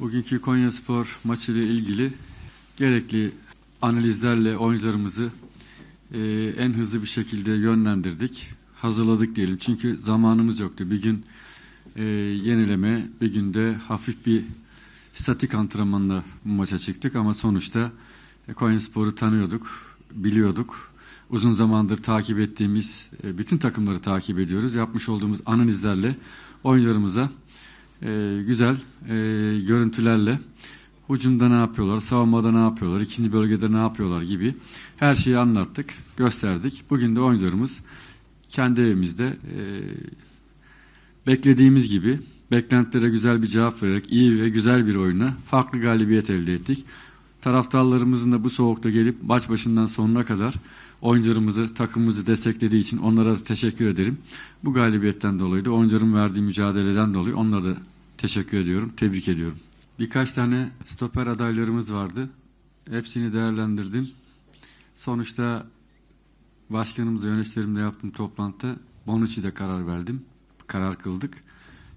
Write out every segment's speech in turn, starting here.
Bugünkü Konya Spor maçı ile ilgili gerekli analizlerle oyuncularımızı e, en hızlı bir şekilde yönlendirdik. Hazırladık diyelim. Çünkü zamanımız yoktu. Bir gün e, yenileme, bir günde hafif bir statik antrenmanla bu maça çıktık. Ama sonuçta e, Konya Spor'u tanıyorduk, biliyorduk. Uzun zamandır takip ettiğimiz, e, bütün takımları takip ediyoruz. Yapmış olduğumuz analizlerle oyuncularımıza e, güzel e, görüntülerle hücumda ne yapıyorlar, savunmada ne yapıyorlar, ikinci bölgede ne yapıyorlar gibi her şeyi anlattık, gösterdik. Bugün de oyuncularımız kendi evimizde e, beklediğimiz gibi beklentilere güzel bir cevap vererek iyi ve güzel bir oyuna farklı galibiyet elde ettik. Taraftarlarımızın da bu soğukta gelip maç başından sonuna kadar oyuncularımızı, takımımızı desteklediği için onlara da teşekkür ederim. Bu galibiyetten dolayı da oyuncuların verdiği mücadeleden dolayı onlara da teşekkür ediyorum, tebrik ediyorum. Birkaç tane stoper adaylarımız vardı. Hepsini değerlendirdim. Sonuçta başkanımızla, yöneticilerimle yaptığım toplantıda Bonucci'de karar verdim. Karar kıldık.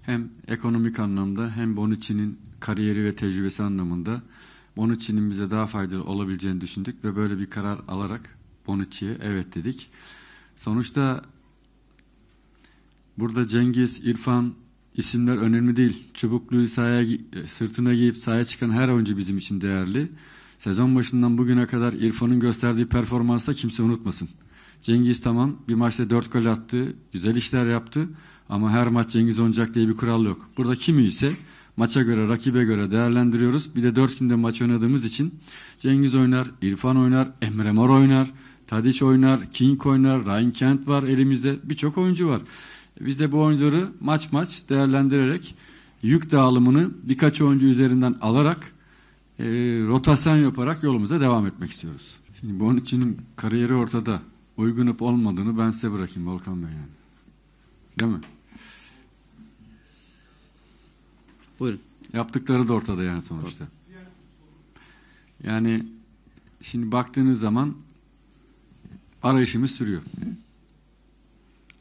Hem ekonomik anlamda hem Bonucci'nin kariyeri ve tecrübesi anlamında Bonucci'nin bize daha faydalı olabileceğini düşündük ve böyle bir karar alarak Bonucci'ye evet dedik. Sonuçta burada Cengiz, İrfan isimler önemli değil. Çubukluyu sahaya, e, sırtına giyip sahaya çıkan her oyuncu bizim için değerli. Sezon başından bugüne kadar İrfan'ın gösterdiği performansa kimse unutmasın. Cengiz tamam bir maçta dört gol attı, güzel işler yaptı ama her maç Cengiz oynayacak diye bir kural yok. Burada kim iyiyse maça göre, rakibe göre değerlendiriyoruz. Bir de dört günde maç oynadığımız için Cengiz oynar, İrfan oynar, Emre Mor oynar, Tadiç oynar, King oynar, Ryan Kent var elimizde. Birçok oyuncu var. Biz de bu oyuncuları maç maç değerlendirerek yük dağılımını birkaç oyuncu üzerinden alarak e, rotasyon yaparak yolumuza devam etmek istiyoruz. Şimdi bu Bonucci'nin kariyeri ortada. Uygunup olmadığını ben size bırakayım Volkan Bey yani. Değil mi? Buyurun. Yaptıkları da ortada yani sonuçta. Yani şimdi baktığınız zaman arayışımız sürüyor.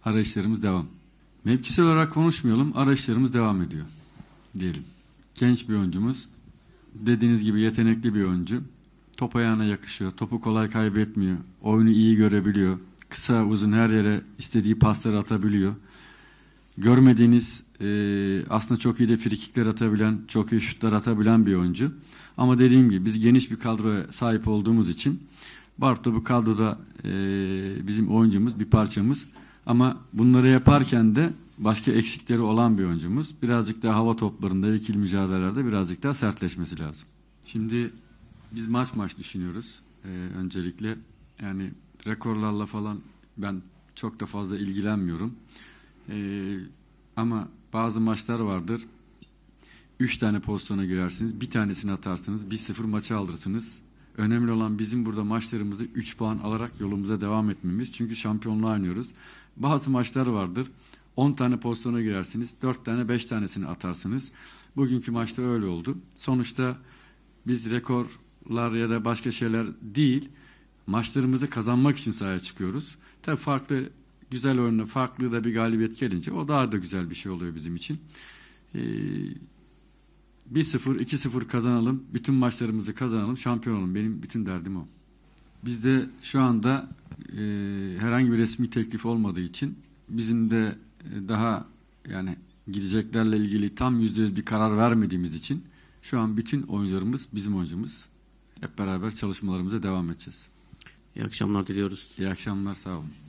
Arayışlarımız devam. Mevkisel olarak konuşmayalım, arayışlarımız devam ediyor diyelim. Genç bir oyuncumuz, dediğiniz gibi yetenekli bir oyuncu. Top ayağına yakışıyor, topu kolay kaybetmiyor, oyunu iyi görebiliyor, kısa uzun her yere istediği pasları atabiliyor görmediğiniz e, aslında çok iyi de frikikler atabilen, çok iyi şutlar atabilen bir oyuncu. Ama dediğim gibi biz geniş bir kadroya sahip olduğumuz için Bartu bu kadroda e, bizim oyuncumuz, bir parçamız. Ama bunları yaparken de başka eksikleri olan bir oyuncumuz. Birazcık daha hava toplarında ve ikili mücadelelerde birazcık daha sertleşmesi lazım. Şimdi biz maç maç düşünüyoruz. Ee, öncelikle yani rekorlarla falan ben çok da fazla ilgilenmiyorum. Ee, ama bazı maçlar vardır. Üç tane pozisyona girersiniz. Bir tanesini atarsınız. Bir sıfır maçı alırsınız. Önemli olan bizim burada maçlarımızı üç puan alarak yolumuza devam etmemiz. Çünkü şampiyonluğa oynuyoruz. Bazı maçlar vardır. On tane pozisyona girersiniz. dört tane beş tanesini atarsınız. Bugünkü maçta öyle oldu. Sonuçta biz rekorlar ya da başka şeyler değil maçlarımızı kazanmak için sahaya çıkıyoruz. Tabii farklı güzel örneğe farklı da bir galibiyet gelince o daha da güzel bir şey oluyor bizim için. Ee, 1-0, 2-0 kazanalım, bütün maçlarımızı kazanalım, şampiyon olalım. Benim bütün derdim o. Bizde şu anda e, herhangi bir resmi teklif olmadığı için bizim de e, daha yani gideceklerle ilgili tam yüzde yüz bir karar vermediğimiz için şu an bütün oyuncularımız bizim oyuncumuz. Hep beraber çalışmalarımıza devam edeceğiz. İyi akşamlar diliyoruz. İyi akşamlar, sağ olun.